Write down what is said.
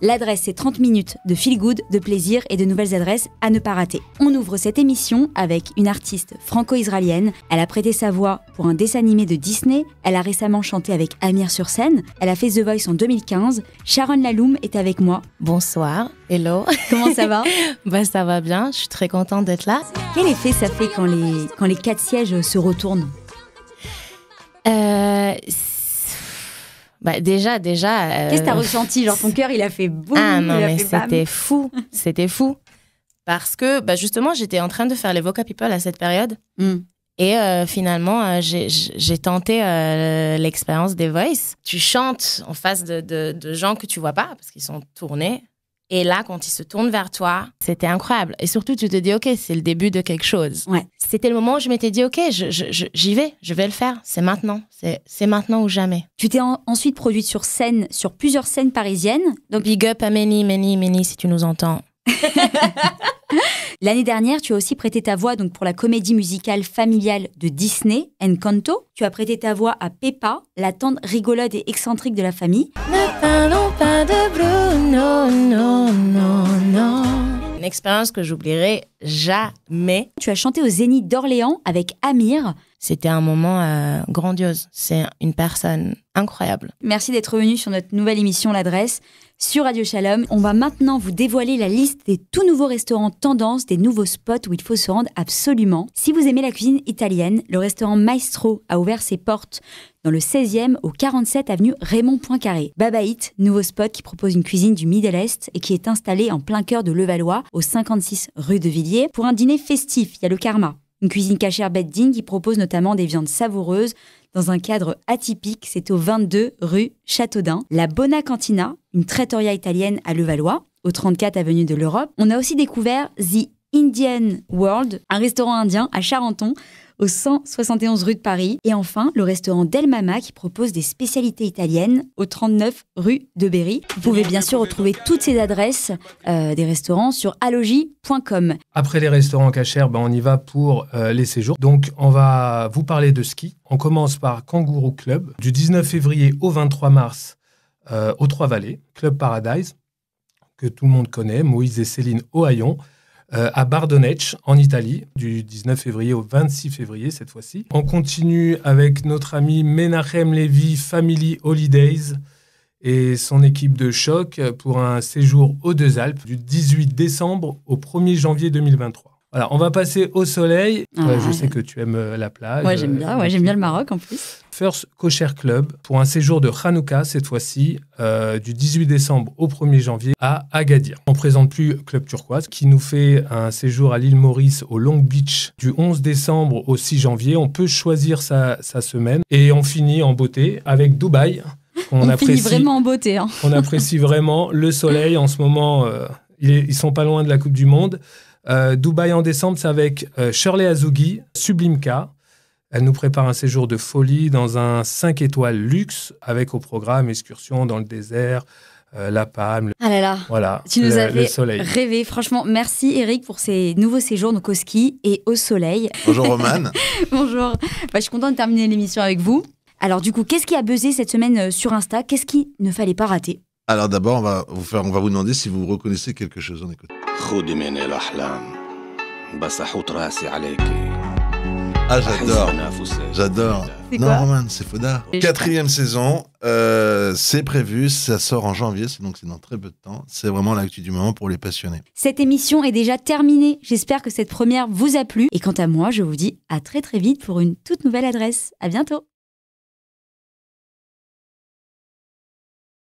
L'adresse, est 30 minutes de feel good, de plaisir et de nouvelles adresses à ne pas rater. On ouvre cette émission avec une artiste franco-israélienne. Elle a prêté sa voix pour un dessin animé de Disney. Elle a récemment chanté avec Amir sur scène. Elle a fait The Voice en 2015. Sharon Laloum est avec moi. Bonsoir. Hello. Comment ça va Bah ça va bien. Je suis très contente d'être là. Quel effet ça fait quand les, quand les quatre sièges se retournent euh, bah déjà, déjà. Euh, Qu'est-ce que t'as ressenti Genre ton cœur, il a fait boum. Ah non, mais c'était fou, c'était fou. Parce que bah, justement, j'étais en train de faire les Voca People à cette période. Hmm. Et euh, finalement, euh, j'ai tenté l'expérience des Voices. Tu chantes en face de, de gens que tu vois pas, parce qu'ils sont tournés et là, quand il se tourne vers toi, c'était incroyable. Et surtout, tu te dis, OK, c'est le début de quelque chose. Ouais. C'était le moment où je m'étais dit, OK, j'y vais, je vais le faire. C'est maintenant. C'est maintenant ou jamais. Tu t'es ensuite produite sur scène, sur plusieurs scènes parisiennes. Donc, big up à Ménie, Ménie, Ménie, si tu nous entends. L'année dernière, tu as aussi prêté ta voix donc pour la comédie musicale familiale de Disney, Encanto. Tu as prêté ta voix à Peppa, la tante rigolote et excentrique de la famille. Ne parlons pas de Bruno, non, non, non. Une expérience que j'oublierai jamais. Tu as chanté au Zénith d'Orléans avec Amir. C'était un moment euh, grandiose. C'est une personne incroyable. Merci d'être venu sur notre nouvelle émission L'adresse sur Radio Shalom. On va maintenant vous dévoiler la liste des tout nouveaux restaurants tendance, des nouveaux spots où il faut se rendre absolument. Si vous aimez la cuisine italienne, le restaurant Maestro a ouvert ses portes dans le 16e au 47 avenue Raymond Poincaré. Babaït, nouveau spot qui propose une cuisine du Middle Est et qui est installé en plein cœur de Levallois au 56 rue de Villiers pour un dîner festif. Il y a le karma. Une cuisine cachère Bedding qui propose notamment des viandes savoureuses dans un cadre atypique. C'est au 22 rue Châteaudun. La Bona Cantina, une trattoria italienne à Levallois, au 34 avenue de l'Europe. On a aussi découvert The Indian World, un restaurant indien à Charenton, au 171 rue de Paris. Et enfin, le restaurant Del Mama qui propose des spécialités italiennes au 39 rue de Berry. Vous pouvez bien sûr retrouver toutes ces adresses euh, des restaurants sur allogie.com. Après les restaurants cachères, ben on y va pour euh, les séjours. Donc, on va vous parler de ski. On commence par Kangourou Club du 19 février au 23 mars euh, aux Trois-Vallées, Club Paradise que tout le monde connaît, Moïse et Céline Ohayon. Euh, à Bardonec, en Italie, du 19 février au 26 février cette fois-ci. On continue avec notre ami Menachem Levy Family Holidays et son équipe de choc pour un séjour aux Deux Alpes du 18 décembre au 1er janvier 2023. Voilà, on va passer au soleil. je sais que tu aimes euh, la plage. Moi, j'aime bien. Euh, j'aime bien le Maroc en plus. First Kosher Club pour un séjour de Hanouka cette fois-ci, euh, du 18 décembre au 1er janvier à Agadir. On présente plus Club Turquoise qui nous fait un séjour à l'île Maurice au Long Beach du 11 décembre au 6 janvier. On peut choisir sa, semaine et on finit en beauté avec Dubaï. On, finit apprécie vraiment en beauté. Hein. on apprécie vraiment le soleil en ce moment. ils ils, sont pas loin de la Coupe du Monde. Euh, Dubaï en décembre, c'est avec euh, Shirley Azougui, Sublime K. Elle nous prépare un séjour de folie dans un 5 étoiles luxe avec au programme excursion dans le désert, euh, la palme. Ah là là. Voilà. Tu nous le, avais rêvé. Franchement, merci Eric pour ces nouveaux séjours au ski et au soleil. Bonjour Roman. Bonjour. Bah, je suis contente de terminer l'émission avec vous. Alors du coup, qu'est-ce qui a buzzé cette semaine sur Insta Qu'est-ce qui ne fallait pas rater alors d'abord, on va, vous faire, on va vous demander si vous reconnaissez quelque chose. en écoute. Ah, j'adore. J'adore. Non, c'est Foda. Quatrième saison, euh, c'est prévu, ça sort en janvier, donc c'est dans très peu de temps. C'est vraiment l'actu du moment pour les passionnés. Cette émission est déjà terminée. J'espère que cette première vous a plu. Et quant à moi, je vous dis à très très vite pour une toute nouvelle adresse. À bientôt.